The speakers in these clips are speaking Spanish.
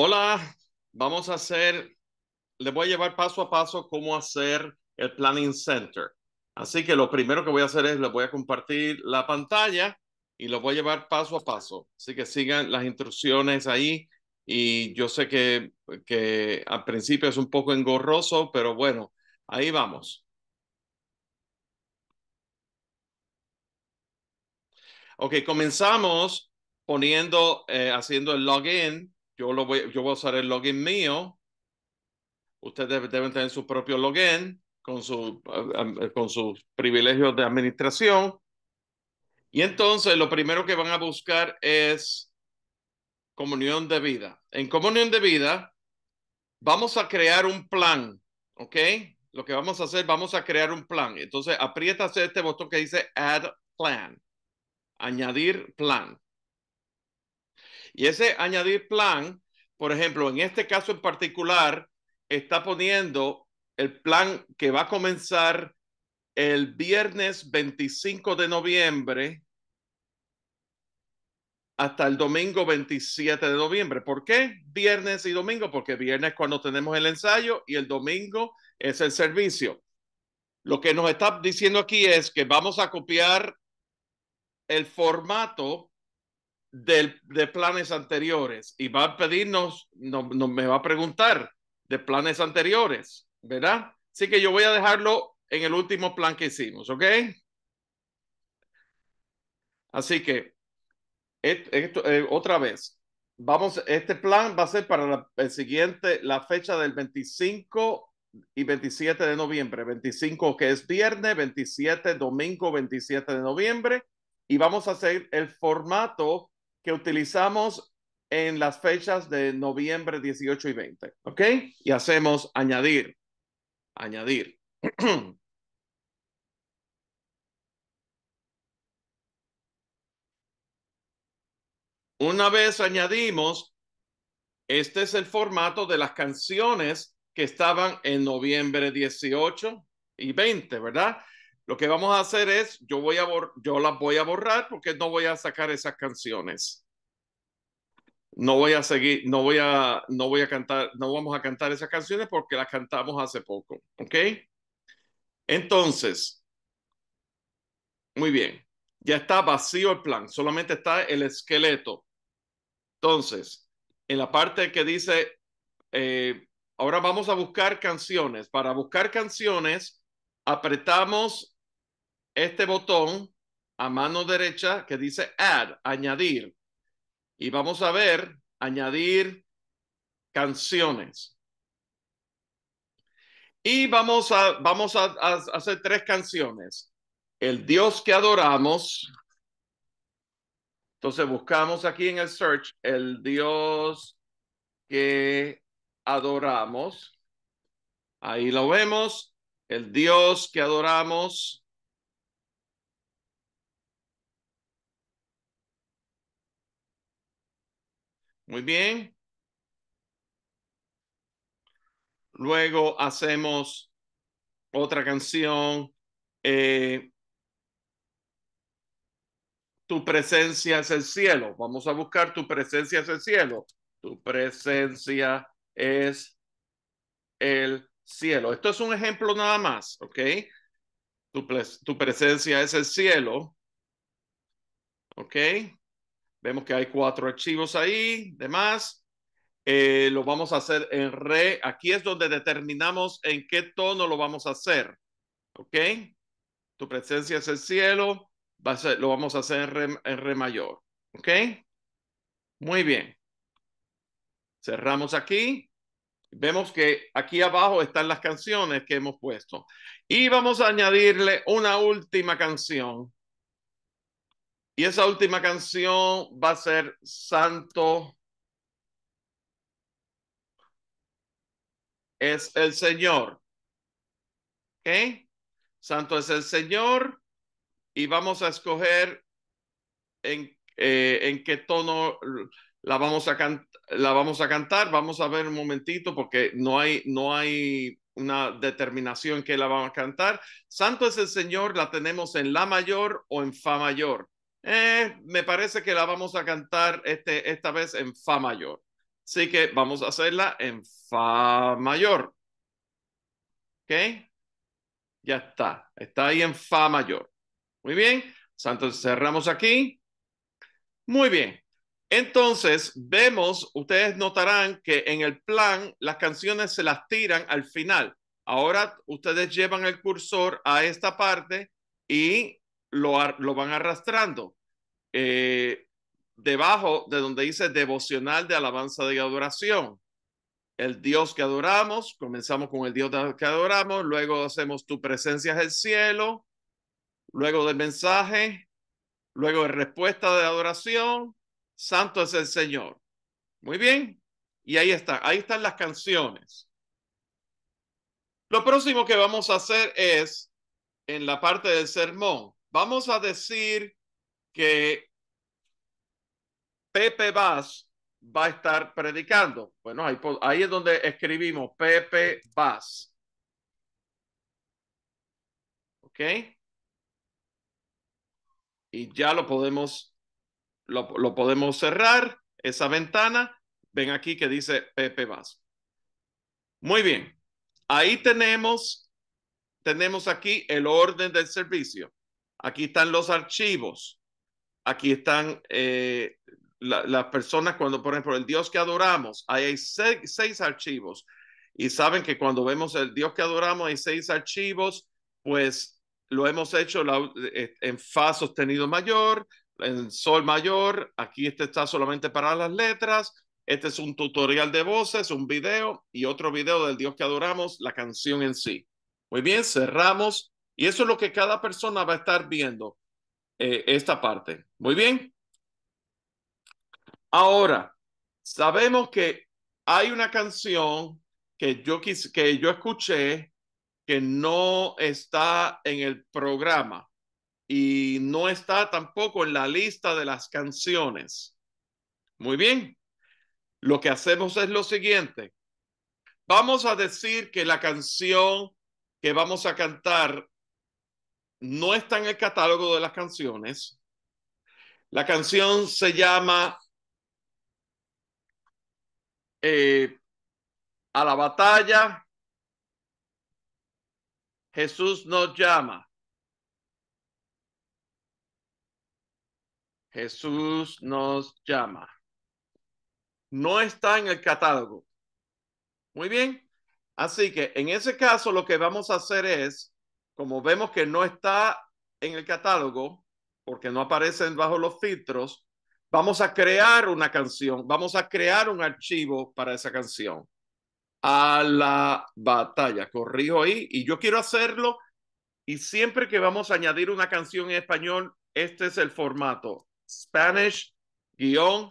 Hola, vamos a hacer, le voy a llevar paso a paso cómo hacer el Planning Center. Así que lo primero que voy a hacer es, le voy a compartir la pantalla y lo voy a llevar paso a paso. Así que sigan las instrucciones ahí. Y yo sé que, que al principio es un poco engorroso, pero bueno, ahí vamos. Ok, comenzamos poniendo, eh, haciendo el login yo, lo voy, yo voy a usar el login mío. Ustedes deben tener su propio login con, su, con sus privilegios de administración. Y entonces lo primero que van a buscar es comunión de vida. En comunión de vida vamos a crear un plan, ¿ok? Lo que vamos a hacer, vamos a crear un plan. Entonces apriétase este botón que dice Add Plan, añadir plan. Y ese añadir plan, por ejemplo, en este caso en particular, está poniendo el plan que va a comenzar el viernes 25 de noviembre hasta el domingo 27 de noviembre. ¿Por qué viernes y domingo? Porque viernes cuando tenemos el ensayo y el domingo es el servicio. Lo que nos está diciendo aquí es que vamos a copiar el formato de, de planes anteriores y va a pedirnos, no, me va a preguntar de planes anteriores, ¿verdad? Así que yo voy a dejarlo en el último plan que hicimos, ¿ok? Así que, esto, eh, otra vez, vamos, este plan va a ser para el siguiente, la fecha del 25 y 27 de noviembre, 25 que es viernes, 27 domingo, 27 de noviembre, y vamos a hacer el formato que utilizamos en las fechas de noviembre 18 y 20, ¿ok? Y hacemos añadir, añadir. Una vez añadimos, este es el formato de las canciones que estaban en noviembre 18 y 20, ¿verdad? Lo que vamos a hacer es, yo, voy a yo las voy a borrar porque no voy a sacar esas canciones. No voy a seguir, no voy a, no voy a cantar, no vamos a cantar esas canciones porque las cantamos hace poco, ¿ok? Entonces, muy bien, ya está vacío el plan, solamente está el esqueleto. Entonces, en la parte que dice, eh, ahora vamos a buscar canciones. Para buscar canciones, apretamos este botón a mano derecha que dice add, añadir. Y vamos a ver, añadir canciones. Y vamos a, vamos a, hacer tres canciones. El Dios que adoramos. Entonces buscamos aquí en el search el Dios que adoramos. Ahí lo vemos. El Dios que adoramos. Muy bien. Luego hacemos otra canción. Eh, tu presencia es el cielo. Vamos a buscar tu presencia es el cielo. Tu presencia es el cielo. Esto es un ejemplo nada más, ¿ok? tu presencia es el cielo. ¿Ok? Vemos que hay cuatro archivos ahí, demás. Eh, lo vamos a hacer en re. Aquí es donde determinamos en qué tono lo vamos a hacer. ¿Ok? Tu presencia es el cielo. Va lo vamos a hacer re, en re mayor. ¿Ok? Muy bien. Cerramos aquí. Vemos que aquí abajo están las canciones que hemos puesto. Y vamos a añadirle una última canción y esa última canción va a ser Santo es el Señor. ¿Ok? Santo es el Señor. Y vamos a escoger en, eh, en qué tono la vamos, a la vamos a cantar. Vamos a ver un momentito porque no hay, no hay una determinación que la vamos a cantar. Santo es el Señor, la tenemos en La mayor o en Fa mayor. Eh, me parece que la vamos a cantar este, esta vez en Fa mayor. Así que vamos a hacerla en Fa mayor. ¿Ok? Ya está. Está ahí en Fa mayor. Muy bien. Entonces cerramos aquí. Muy bien. Entonces vemos, ustedes notarán que en el plan las canciones se las tiran al final. Ahora ustedes llevan el cursor a esta parte y lo, van arrastrando. Eh, debajo de donde dice devocional de alabanza de adoración. El Dios que adoramos, comenzamos con el Dios que adoramos, luego hacemos tu presencia es el cielo, luego del mensaje, luego de respuesta de adoración, santo es el Señor. Muy bien, y ahí está, ahí están las canciones. Lo próximo que vamos a hacer es, en la parte del sermón, Vamos a decir que Pepe Vaz va a estar predicando. Bueno, ahí, ahí es donde escribimos Pepe Vaz. ¿Ok? Y ya lo podemos, lo, podemos cerrar, esa ventana. Ven aquí que dice Pepe Vaz. Muy bien. Ahí tenemos, tenemos aquí el orden del servicio. Aquí están los archivos. Aquí están eh, las personas cuando, por ejemplo, el Dios que adoramos, hay seis, archivos. Y saben que cuando vemos el Dios que adoramos, hay seis archivos, pues lo hemos hecho eh, en Fa sostenido mayor, en Sol mayor. Aquí este está solamente para las letras. Este es un tutorial de voces, un video y otro video del Dios que adoramos, la canción en sí. Muy bien, cerramos y eso es lo que cada persona va a estar viendo eh, esta parte. Muy bien. Ahora, sabemos que hay una canción que yo, que yo escuché que no está en el programa y no está tampoco en la lista de las canciones. Muy bien. Lo que hacemos es lo siguiente. Vamos a decir que la canción que vamos a cantar no está en el catálogo de las canciones. La canción se llama eh, A la batalla. Jesús nos llama. Jesús nos llama. No está en el catálogo. Muy bien. Así que en ese caso lo que vamos a hacer es como vemos que no está en el catálogo, porque no aparecen bajo los filtros, vamos a crear una canción, vamos a crear un archivo para esa canción. A la batalla, corrijo ahí, y yo quiero hacerlo, y siempre que vamos a añadir una canción en español, este es el formato, Spanish guión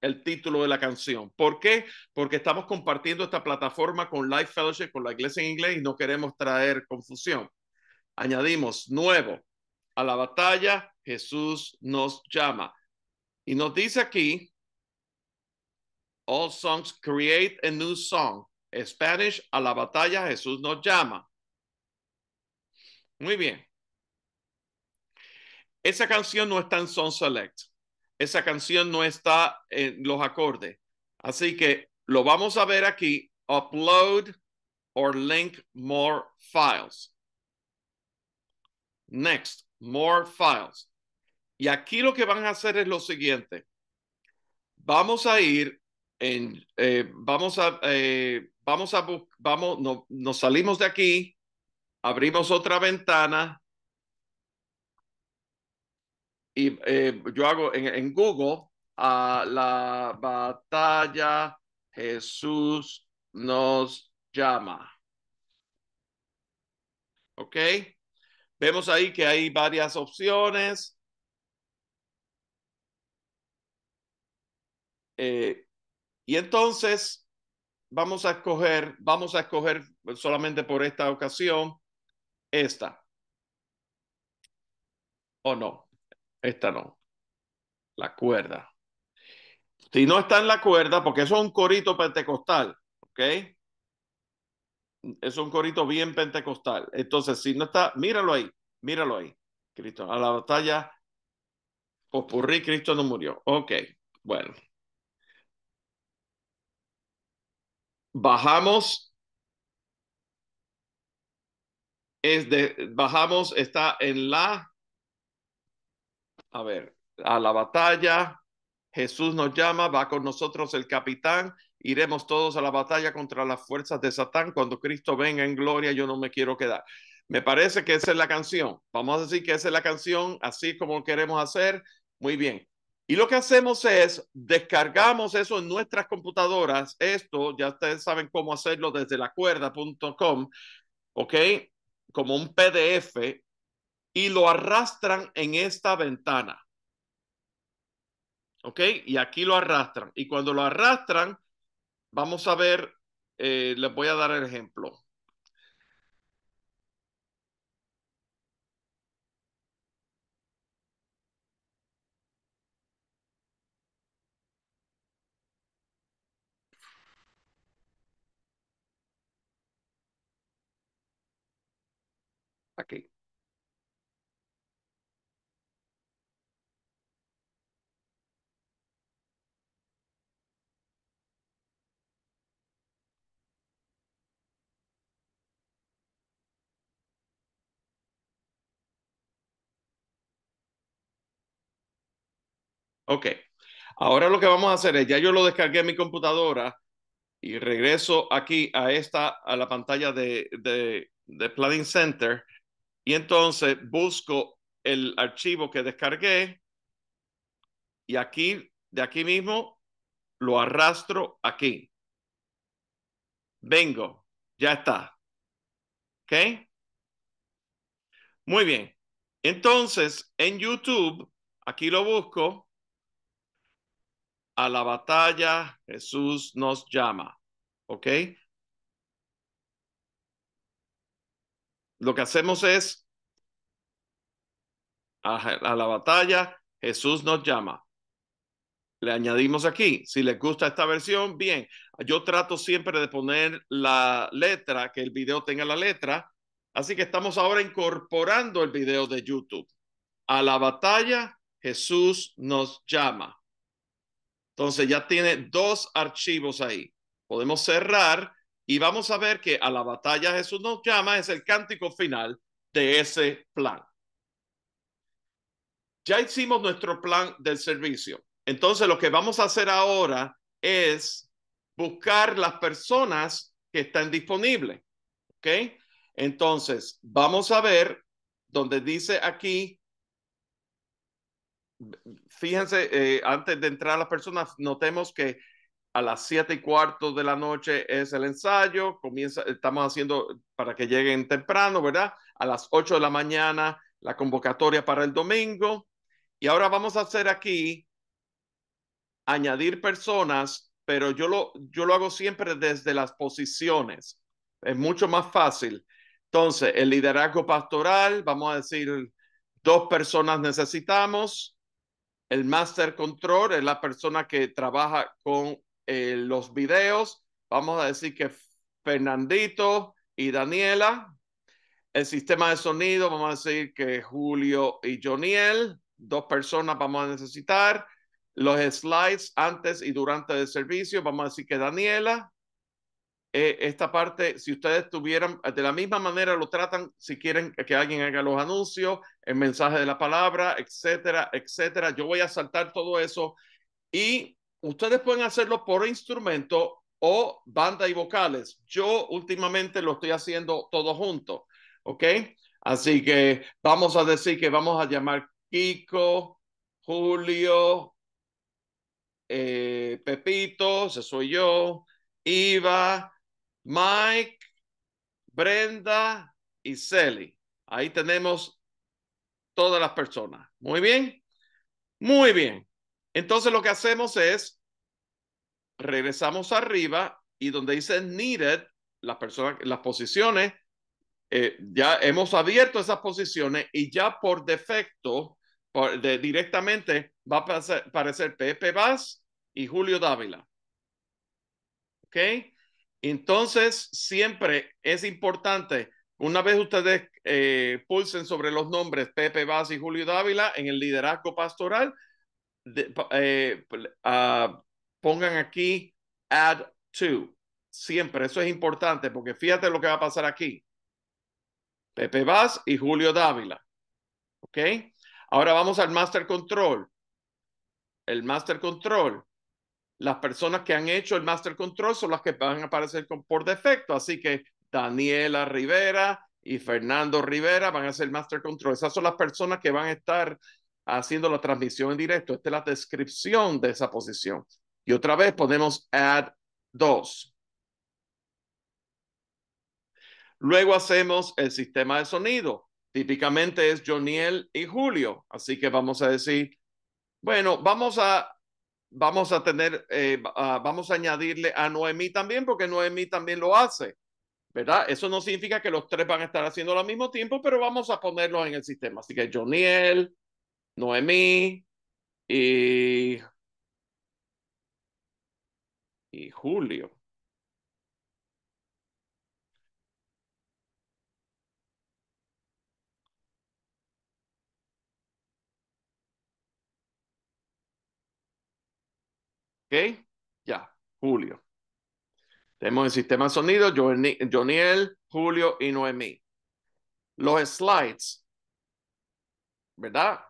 el título de la canción. ¿Por qué? Porque estamos compartiendo esta plataforma con Life Fellowship, con la iglesia en inglés y no queremos traer confusión. Añadimos, nuevo, a la batalla Jesús nos llama. Y nos dice aquí, all songs create a new song. Spanish, a la batalla Jesús nos llama. Muy bien. Esa canción no está en Song Select. Esa canción no está en los acordes. Así que lo vamos a ver aquí. Upload or link more files. Next, more files. Y aquí lo que van a hacer es lo siguiente. Vamos a ir en, eh, vamos a, eh, vamos a, vamos, nos salimos de aquí, abrimos otra ventana. Y eh, yo hago en, Google a la batalla Jesús nos llama. ¿Ok? Vemos ahí que hay varias opciones. Eh, y entonces vamos a escoger, vamos a escoger solamente por esta ocasión esta. O no, esta no. La cuerda. Si no está en la cuerda, porque eso es un corito pentecostal, ¿ok? es un corito bien pentecostal. Entonces, si no está, míralo ahí, míralo ahí. Cristo, a la batalla, popurrí, Cristo no murió. Ok, bueno. Bajamos. Es de, bajamos, está en la. A ver, a la batalla. Jesús nos llama, va con nosotros el capitán iremos todos a la batalla contra las fuerzas de Satán. Cuando Cristo venga en gloria, yo no me quiero quedar. Me parece que esa es la canción. Vamos a decir que esa es la canción, así como queremos hacer. Muy bien. Y lo que hacemos es descargamos eso en nuestras computadoras. Esto ya ustedes saben cómo hacerlo desde la cuerda.com, ¿ok? Como un PDF y lo arrastran en esta ventana. ¿Ok? Y aquí lo arrastran. Y cuando lo arrastran, Vamos a ver, eh, les voy a dar el ejemplo. Aquí. Ok. Ahora lo que vamos a hacer es, ya yo lo descargué en mi computadora y regreso aquí a esta, a la pantalla de, de, de Planning Center y entonces busco el archivo que descargué y aquí, de aquí mismo, lo arrastro aquí. Vengo, ya está. ¿Ok? Muy bien. Entonces, en YouTube, aquí lo busco a la batalla, Jesús nos llama. ¿Ok? Lo que hacemos es, a, la batalla, Jesús nos llama. Le añadimos aquí, si les gusta esta versión, bien. Yo trato siempre de poner la letra, que el video tenga la letra. Así que estamos ahora incorporando el video de YouTube. A la batalla, Jesús nos llama. Entonces ya tiene dos archivos ahí. Podemos cerrar y vamos a ver que a la batalla Jesús nos llama es el cántico final de ese plan. Ya hicimos nuestro plan del servicio. Entonces lo que vamos a hacer ahora es buscar las personas que están disponibles. ¿Ok? Entonces, vamos a ver donde dice aquí fíjense, eh, antes de entrar las personas, notemos que a las siete y cuarto de la noche es el ensayo, comienza, estamos haciendo para que lleguen temprano, ¿verdad? A las 8 de la mañana la convocatoria para el domingo. Y ahora vamos a hacer aquí añadir personas, pero yo lo, yo lo hago siempre desde las posiciones. Es mucho más fácil. Entonces, el liderazgo pastoral, vamos a decir, dos personas necesitamos el Master Control es la persona que trabaja con eh, los videos. Vamos a decir que Fernandito y Daniela. El sistema de sonido, vamos a decir que Julio y Joniel, dos personas vamos a necesitar. Los slides antes y durante el servicio, vamos a decir que Daniela. Eh, esta parte, si ustedes tuvieran, de la misma manera lo tratan si quieren que alguien haga los anuncios, el mensaje de la palabra, etcétera, etcétera. Yo voy a saltar todo eso y ustedes pueden hacerlo por instrumento o banda y vocales. Yo últimamente lo estoy haciendo todo junto, ¿ok? Así que vamos a decir que vamos a llamar Kiko, Julio, eh, Pepito, ese soy yo, Iva, Mike, Brenda y Sally. Ahí tenemos todas las personas. Muy bien. Muy bien. Entonces lo que hacemos es, regresamos arriba y donde dice needed, las personas, las posiciones, eh, ya hemos abierto esas posiciones y ya por defecto, directamente va a aparecer, aparecer Pepe Vaz y Julio Dávila. ¿Ok? Entonces, siempre es importante, una vez ustedes eh, pulsen sobre los nombres Pepe Vaz y Julio Dávila en el liderazgo pastoral, eh, ah, pongan aquí add to. Siempre, eso es importante porque fíjate lo que va a pasar aquí. Pepe Vaz y Julio Dávila. ¿Ok? Ahora vamos al Master Control. El Master Control las personas que han hecho el master control son las que van a aparecer con, por defecto. Así que Daniela Rivera y Fernando Rivera van a hacer master control. Esas son las personas que van a estar haciendo la transmisión en directo. Esta es la descripción de esa posición. Y otra vez ponemos add 2. Luego hacemos el sistema de sonido. Típicamente es Joniel y Julio. Así que vamos a decir, bueno, vamos a vamos a tener, eh, ah, vamos a añadirle a Noemí también, porque Noemí también lo hace, ¿verdad? Eso no significa que los tres van a estar haciendo al mismo tiempo, pero vamos a ponerlos en el sistema. Así que Joniel, Noemí y, y Julio. ¿Ok? Ya, Julio. Tenemos el sistema sonido, Joniel, Julio y Noemí. Los slides, ¿verdad?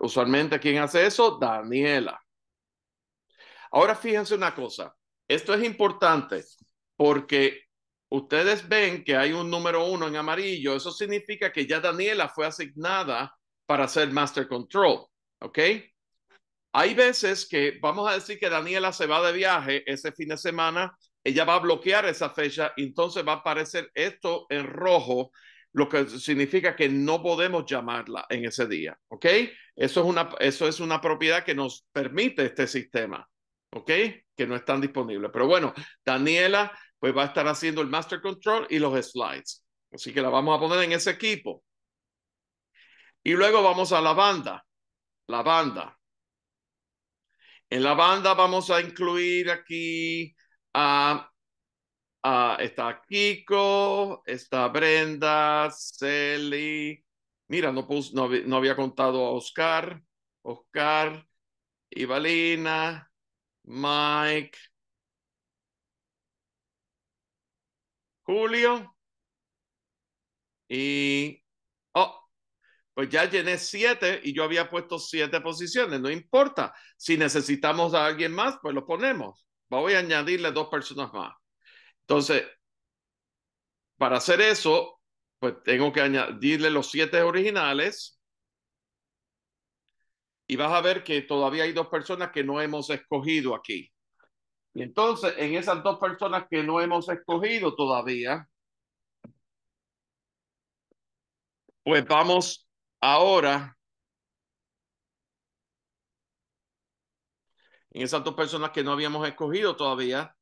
Usualmente, ¿quién hace eso? Daniela. Ahora fíjense una cosa. Esto es importante porque ustedes ven que hay un número uno en amarillo. Eso significa que ya Daniela fue asignada para hacer Master Control. ¿Ok? Hay veces que, vamos a decir que Daniela se va de viaje ese fin de semana, ella va a bloquear esa fecha, entonces va a aparecer esto en rojo, lo que significa que no podemos llamarla en ese día, ¿ok? Eso es una, eso es una propiedad que nos permite este sistema, ¿ok? Que no están disponibles. Pero bueno, Daniela pues va a estar haciendo el master control y los slides. Así que la vamos a poner en ese equipo. Y luego vamos a la banda. La banda. En la banda vamos a incluir aquí a, está Kiko, está Brenda, Celi. Mira, no, no, no, había contado a Oscar, Oscar, Ivalina, Mike, Julio y pues ya llené siete y yo había puesto siete posiciones, no importa. Si necesitamos a alguien más, pues lo ponemos. Voy a añadirle dos personas más. Entonces, para hacer eso, pues tengo que añadirle los siete originales. Y vas a ver que todavía hay dos personas que no hemos escogido aquí. Y entonces, en esas dos personas que no hemos escogido todavía, pues vamos Ahora, en esas dos personas que no habíamos escogido todavía,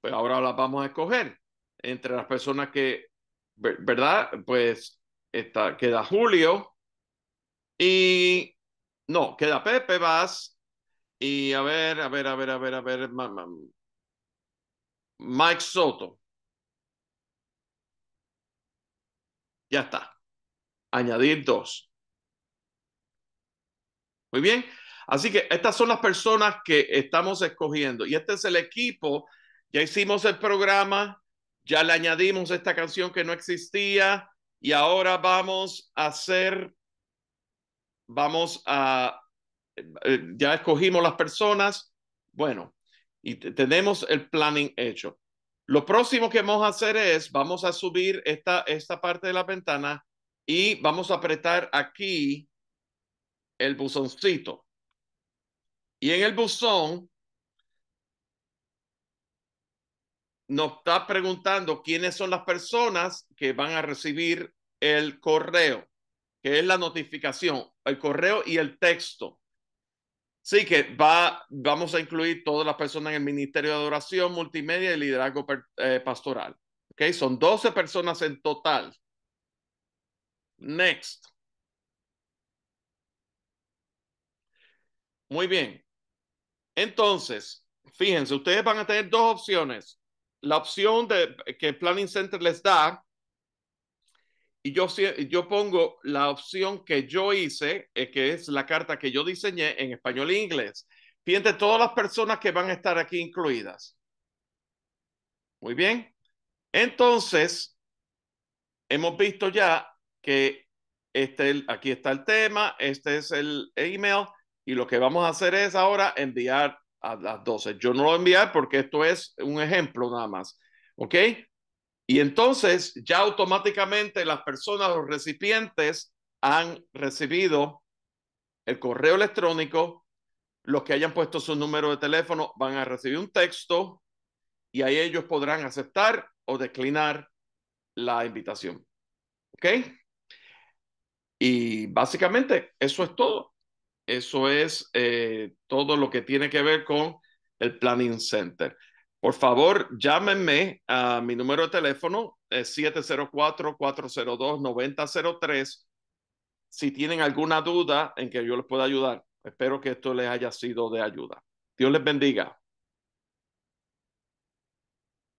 pues ahora las vamos a escoger. Entre las personas que, ¿verdad? Pues queda Julio y no, queda Pepe Vaz y a ver, a ver, a ver, a ver, a ver, Mike Soto. Ya está. Añadir dos. Muy bien. Así que estas son las personas que estamos escogiendo. Y este es el equipo. Ya hicimos el programa, ya le añadimos esta canción que no existía y ahora vamos a hacer, vamos a, eh, eh, ya escogimos las personas. Bueno, y tenemos el planning hecho. Lo próximo que vamos a hacer es, vamos a subir esta, esta parte de la ventana y vamos a apretar aquí el buzoncito. Y en el buzón nos está preguntando quiénes son las personas que van a recibir el correo, que es la notificación, el correo y el texto. Sí, que va, vamos a incluir todas las personas en el Ministerio de Adoración, Multimedia y Liderazgo eh, Pastoral. Okay, son 12 personas en total. Next. Muy bien. Entonces, fíjense, ustedes van a tener dos opciones. La opción de, eh, que el Planning Center les da, y yo, yo pongo la opción que yo hice, eh, que es la carta que yo diseñé en español e inglés. Fíjense todas las personas que van a estar aquí incluidas. Muy bien. Entonces, hemos visto ya que este, aquí está el tema, este es el email y lo que vamos a hacer es ahora enviar a las 12. Yo no lo voy a enviar porque esto es un ejemplo nada más. ¿Ok? Y entonces ya automáticamente las personas, los recipientes, han recibido el correo electrónico. Los que hayan puesto su número de teléfono van a recibir un texto y ahí ellos podrán aceptar o declinar la invitación. ¿Ok? Y básicamente eso es todo. Eso es eh, todo lo que tiene que ver con el Planning Center. Por favor, llámenme a mi número de teléfono, 704-402-9003, si tienen alguna duda en que yo les pueda ayudar. Espero que esto les haya sido de ayuda. Dios les bendiga.